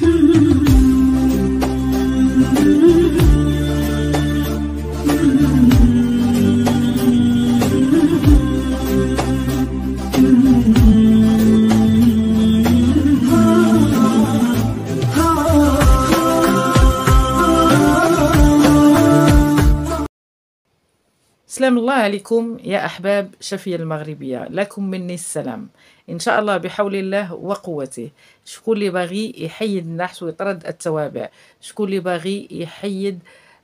Mm-hmm. سلام الله عليكم يا أحباب شفية المغربية لكم مني السلام إن شاء الله بحول الله وقوته شكون اللي باغي يحيد النحس ويطرد التوابع شكون اللي باغي يحيد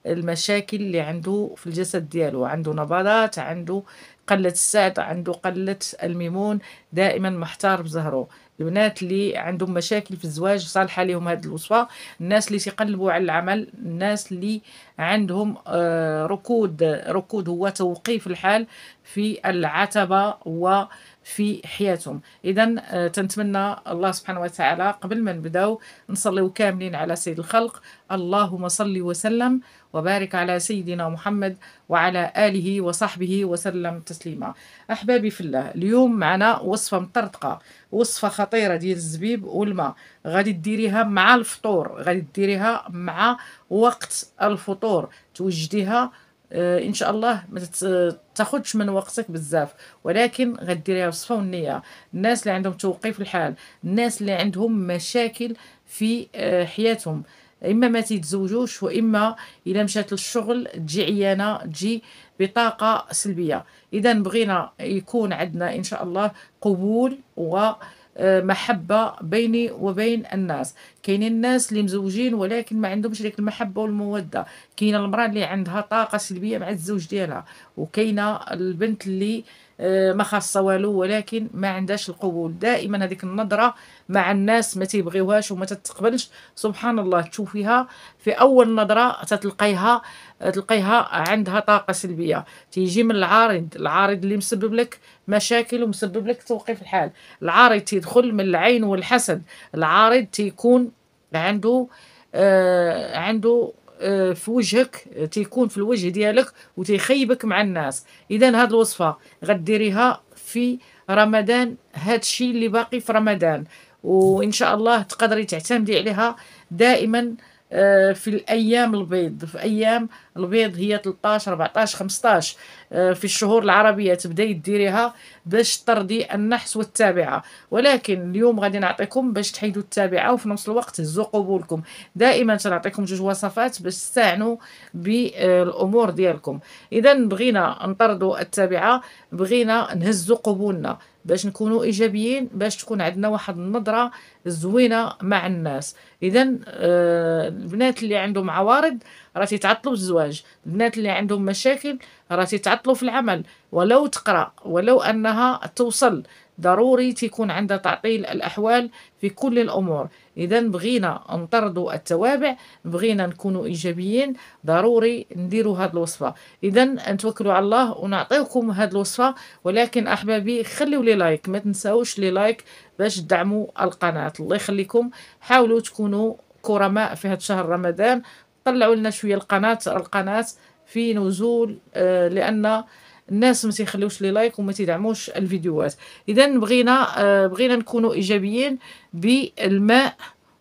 المشاكل اللي عنده في الجسد ديالو عنده نبضات عنده قلة السعد عنده قلة الميمون دائما محتار بزهره البنات اللي عندهم مشاكل في الزواج صالحه لهم هذه الوصفه الناس اللي تيقلبوا على العمل الناس اللي عندهم آه، ركود ركود هو توقيف الحال في العتبه و في حياتهم اذا آه، تنتمنى الله سبحانه وتعالى قبل ما نبداو نصليو كاملين على سيد الخلق اللهم صل وسلم وبارك على سيدنا محمد وعلى اله وصحبه وسلم تسليما احبابي في الله اليوم معنا وصفه مطرطقه وصفه خطيره ديال الزبيب والماء غادي ديريها مع الفطور غادي ديريها مع وقت الفطور توجديها آه، ان شاء الله ما تاخذش من وقتك بزاف ولكن غديريها بالصفه والنيه الناس اللي عندهم توقيف الحال الناس اللي عندهم مشاكل في آه، حياتهم اما ما تيتزوجوش واما الا مشات للشغل تجي عيانه تجي بطاقه سلبيه اذا بغينا يكون عندنا ان شاء الله قبول ومحبه آه، بيني وبين الناس كاينين الناس اللي مزوجين ولكن ما عندهمش ديك المحبه والموده كاينه المراه اللي عندها طاقه سلبيه مع الزوج ديالها وكاينه البنت اللي آه، ما خاصه والو ولكن ما عندهاش القبول دائما هذيك النظره مع الناس ما تيبغيوهاش وما تتقبلش سبحان الله تشوفيها في اول نظره تتلقيها تلقيها عندها طاقه سلبيه تيجي من العارض العارض اللي مسبب لك مشاكل ومسبب لك توقيف الحال العارض تيدخل من العين والحسد العارض تيكون عنده آه عنده آه في وجهك تيكون في الوجه ديالك وتيخيبك مع الناس اذا هاد الوصفه غديريها في رمضان هاد الشيء اللي باقي في رمضان وان شاء الله تقدري تعتمدي عليها دائما آه، في الايام البيض في ايام البيض هي 13 14 15 في الشهور العربيه تبداي ديريها باش ترضي النحس والتابعه ولكن اليوم غادي نعطيكم باش تحيدوا التابعه وفي نفس الوقت هزوا قبولكم دائما تنعطيكم جوج وصفات باش تستعنوا بالامور ديالكم اذا بغينا نطردوا التابعه بغينا نهزوا قبولنا باش نكونوا ايجابيين باش تكون عندنا واحد النظره زوينه مع الناس اذا آه، البنات اللي عندهم عوارض راه تيتعطلوا في الزواج البنات اللي عندهم مشاكل راه تيتعطلوا في العمل ولو تقرا ولو انها توصل ضروري تيكون عندها تعطيل الأحوال في كل الأمور إذا بغينا نطردوا التوابع بغينا نكونوا إيجابيين ضروري نديروا هذه الوصفة إذا نتوكلوا على الله ونعطيكم هذه الوصفة ولكن أحبابي خليوا لي لايك ما تنساوش لي لايك باش تدعموا القناة الله يخليكم حاولوا تكونوا كرماء في هذا الشهر رمضان طلعوا لنا شويه القناه القناه في نزول آه، لان الناس ما تيخليوش لي لايك وما تيدعموش الفيديوهات اذا بغينا آه، بغينا نكونوا ايجابيين بالماء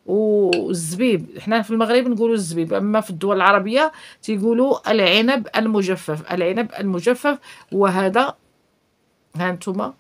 والزبيب حنا في المغرب نقولوا الزبيب اما في الدول العربيه تيقولوا العنب المجفف العنب المجفف وهذا هانتوما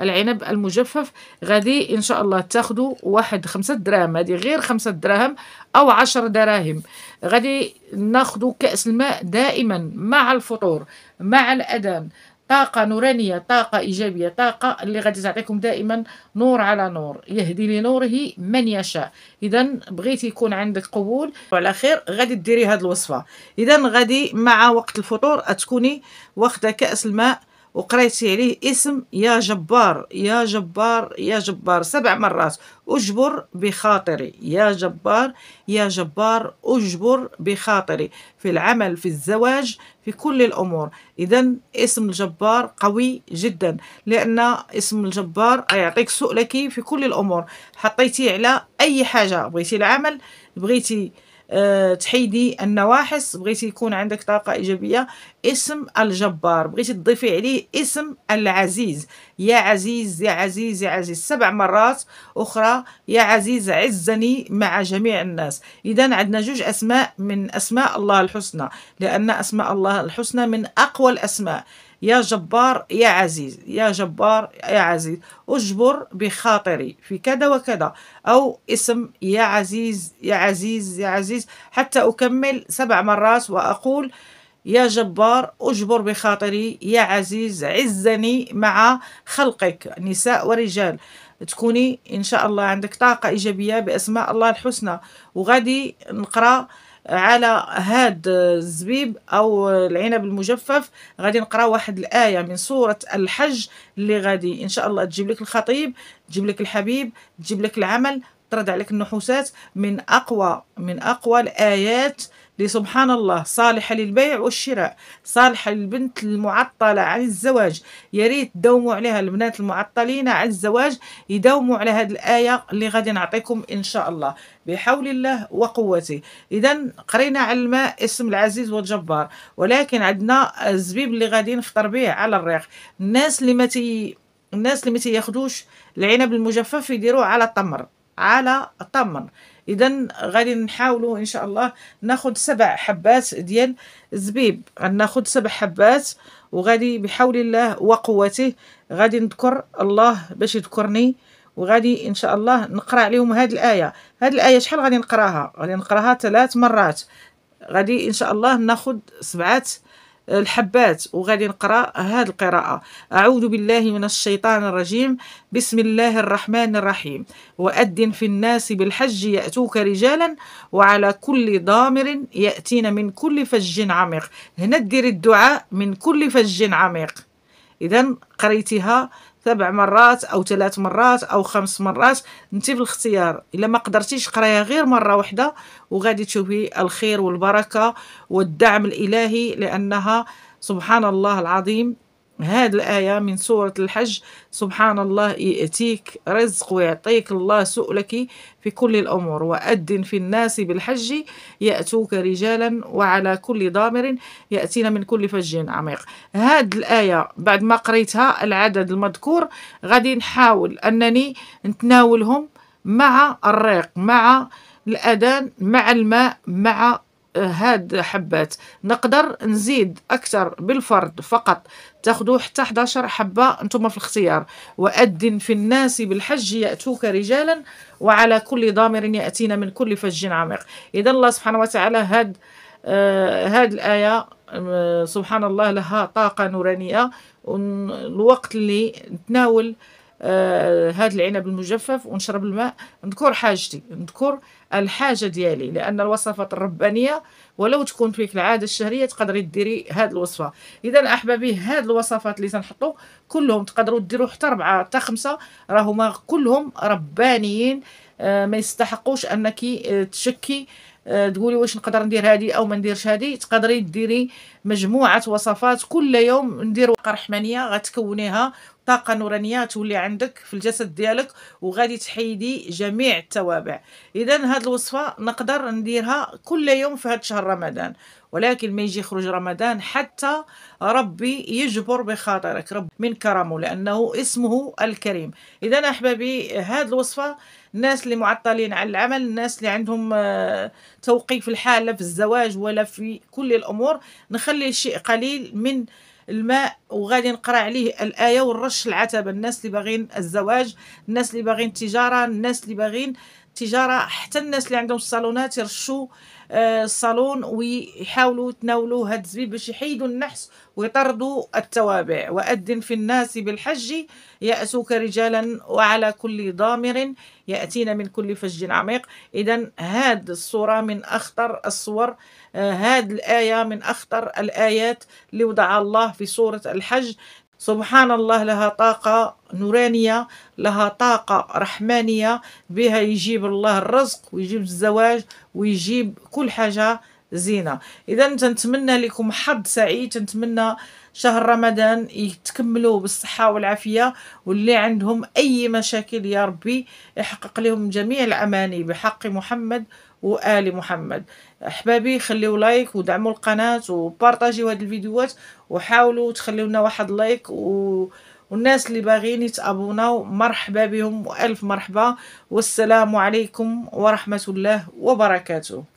العنب المجفف غادي ان شاء الله تاخذوا واحد خمسة دراهم هذه غير خمسة دراهم او عشر دراهم غادي ناخذوا كاس الماء دائما مع الفطور مع الاذان طاقة نورانية طاقة إيجابية طاقة اللي غادي تعطيكم دائما نور على نور يهدي لنوره من يشاء إذا بغيتي يكون عندك قبول وعلى خير غادي ديري هذه الوصفة إذا غادي مع وقت الفطور تكوني واخدة كأس الماء وقريت عليه اسم يا جبار يا جبار يا جبار سبع مرات اجبر بخاطري يا جبار يا جبار اجبر بخاطري في العمل في الزواج في كل الامور اذا اسم الجبار قوي جدا لان اسم الجبار يعطيك سؤلك في كل الامور حطيتيه على اي حاجه بغيتي العمل بغيتي آه، تحيدي النواحس بغيتي يكون عندك طاقة إيجابية اسم الجبار بغيتي تضيفي عليه اسم العزيز يا عزيز يا عزيز يا عزيز سبع مرات أخرى يا عزيز عزني مع جميع الناس إذا عندنا جوج أسماء من أسماء الله الحسنى لأن أسماء الله الحسنى من أقوى الأسماء يا جبار يا عزيز يا جبار يا عزيز اجبر بخاطري في كذا وكذا أو اسم يا عزيز يا عزيز يا عزيز حتى أكمل سبع مرات وأقول يا جبار اجبر بخاطري يا عزيز عزني مع خلقك نساء ورجال تكوني إن شاء الله عندك طاقة إيجابية بأسماء الله الحسنى وغادي نقرأ على هاد الزبيب او العنب المجفف غادي نقرا واحد الايه من سوره الحج اللي غادي ان شاء الله تجيب لك الخطيب تجيب لك الحبيب تجيب لك العمل ترد عليك النحوسات من اقوى من اقوى الايات لسبحان الله صالحة للبيع والشراء صالحة للبنت المعطلة عن الزواج يا ريت داوموا عليها البنات المعطلين عن الزواج يدوموا على هذه الآية اللي غادي نعطيكم إن شاء الله بحول الله وقوته إذا قرينا على الماء اسم العزيز والجبار ولكن عندنا الزبيب اللي غادي نفطر به على الريق الناس اللي ما تي الناس اللي ما تياخدوش العنب المجفف يديروه على التمر على التمر اذا غادي نحاولوا ان شاء الله ناخذ سبع حبات ديال الزبيب ناخذ سبع حبات وغادي بحول الله وقوته غادي نذكر الله باش يذكرني وغادي ان شاء الله نقرا عليهم هذه الايه هذه الايه شحال غادي نقراها غادي نقراها ثلاث مرات غادي ان شاء الله ناخذ سبعه الحبات وغادي نقرا هذه القراءه اعوذ بالله من الشيطان الرجيم بسم الله الرحمن الرحيم وادن في الناس بالحج يأتوك رجالا وعلى كل ضامر يأتين من كل فج عميق هنا دير الدعاء من كل فج عميق اذا قريتيها سبع مرات او ثلاث مرات او خمس مرات انت بالاختيار الا ما قدرتيش قرايها غير مره واحده وغادي تشوفي الخير والبركه والدعم الالهي لانها سبحان الله العظيم هذه الآية من سورة الحج سبحان الله يأتيك رزق ويعطيك الله سؤلك في كل الأمور وأذن في الناس بالحج يأتوك رجالا وعلى كل ضامر يأتينا من كل فج عميق هذه الآية بعد ما قريتها العدد المذكور غادي نحاول أنني نتناولهم مع الريق مع الأذان مع الماء مع هاد حبات نقدر نزيد اكثر بالفرد فقط تاخذوا حتى 11 حبه انتم في الاختيار واذن في الناس بالحج ياتوك رجالا وعلى كل ضامر ياتينا من كل فج عميق اذا الله سبحانه وتعالى هاد آه هاد الايه آه سبحان الله لها طاقه نورانيه الوقت اللي نتناول آه هذا العنب المجفف ونشرب الماء نذكر حاجتي نذكر الحاجه ديالي لان الوصفات الربانيه ولو تكون فيك العاده الشهريه تقدري ديري هذه الوصفه اذا احبابي هذه الوصفات اللي تنحطوا كلهم تقدروا ديروا حتى ربعه حتى خمسه راهما كلهم ربانيين آه ما يستحقوش انك آه، تشكي آه، تقولي واش نقدر ندير هذه او ما نديرش هذه تقدري ديري مجموعه وصفات كل يوم ندير ورقه رحمانيه غتكونيها طاقه نورانيه تولي عندك في الجسد ديالك وغادي تحيدي جميع التوابع اذا هذه الوصفه نقدر نديرها كل يوم في هذا شهر رمضان ولكن ما يجي يخرج رمضان حتى ربي يجبر بخاطرك رب من كرمه لانه اسمه الكريم اذا احبابي هذه الوصفه الناس اللي معطلين على العمل الناس اللي عندهم آه، توقيف الحاله في الزواج ولا في كل الامور نخلي شيء قليل من الماء وغادي نقرا عليه الايه والرش العتبه الناس اللي باغيين الزواج الناس اللي باغيين التجاره الناس اللي باغيين التجاره حتى الناس اللي عندهم الصالونات يرشوا آه، الصالون ويحاولوا يتناولوا هاد الزبيب باش يحيدوا النحس ويطردوا التوابع وأذن في الناس بالحج يأسوك رجالا وعلى كل ضامر يأتينا من كل فج عميق إذا هاد الصورة من أخطر الصور آه، هاد الآية من أخطر الآيات اللي وضع الله في سورة الحج سبحان الله لها طاقة نورانية لها طاقة رحمانية بها يجيب الله الرزق ويجيب الزواج ويجيب كل حاجة زينة إذا تنتمنى لكم حظ سعيد تنتمنى شهر رمضان يتكملوا بالصحة والعافية واللي عندهم أي مشاكل يا ربي يحقق لهم جميع الأماني بحق محمد وآل محمد أحبابي خليو لايك ودعموا القناة وبارطاجيو هاد الفيديوهات وحاولوا تخليونا واحد لايك و... والناس اللي باغيين يتابوناو مرحبا بهم وألف مرحبا والسلام عليكم ورحمة الله وبركاته